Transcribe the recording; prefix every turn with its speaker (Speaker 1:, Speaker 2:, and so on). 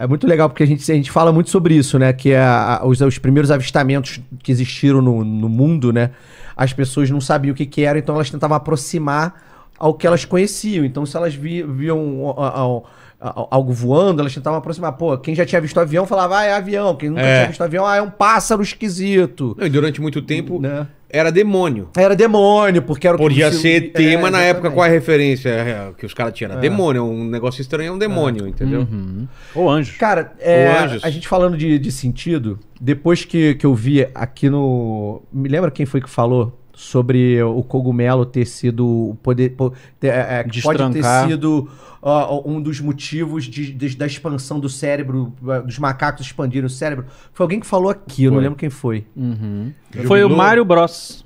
Speaker 1: É muito legal porque a gente, a gente fala muito sobre isso, né? Que é a, os, os primeiros avistamentos que existiram no, no mundo, né? As pessoas não sabiam o que, que era, então elas tentavam aproximar ao que elas conheciam. Então, se elas viam algo voando, elas tentavam aproximar. Pô, quem já tinha visto avião falava, ah, é avião. Quem nunca é. tinha visto avião, ah, é um pássaro esquisito. Não, e durante
Speaker 2: muito tempo né? era demônio.
Speaker 1: Era demônio, porque era o Podia que ser é, tema é, na época qual a
Speaker 2: referência é, é, que os caras tinham. Era é. demônio, um negócio estranho é um demônio, entendeu? Uhum. Ou
Speaker 3: anjo. Cara, Ou a
Speaker 1: gente falando de, de sentido, depois que, que eu vi aqui no. Me lembra quem foi que falou? sobre o cogumelo ter sido poder, ter, é, é pode ter sido uh, um dos motivos de, de, da expansão do cérebro é, dos macacos expandiram o cérebro foi alguém que falou aqui eu não lembro quem foi uhum. foi o Mário Bros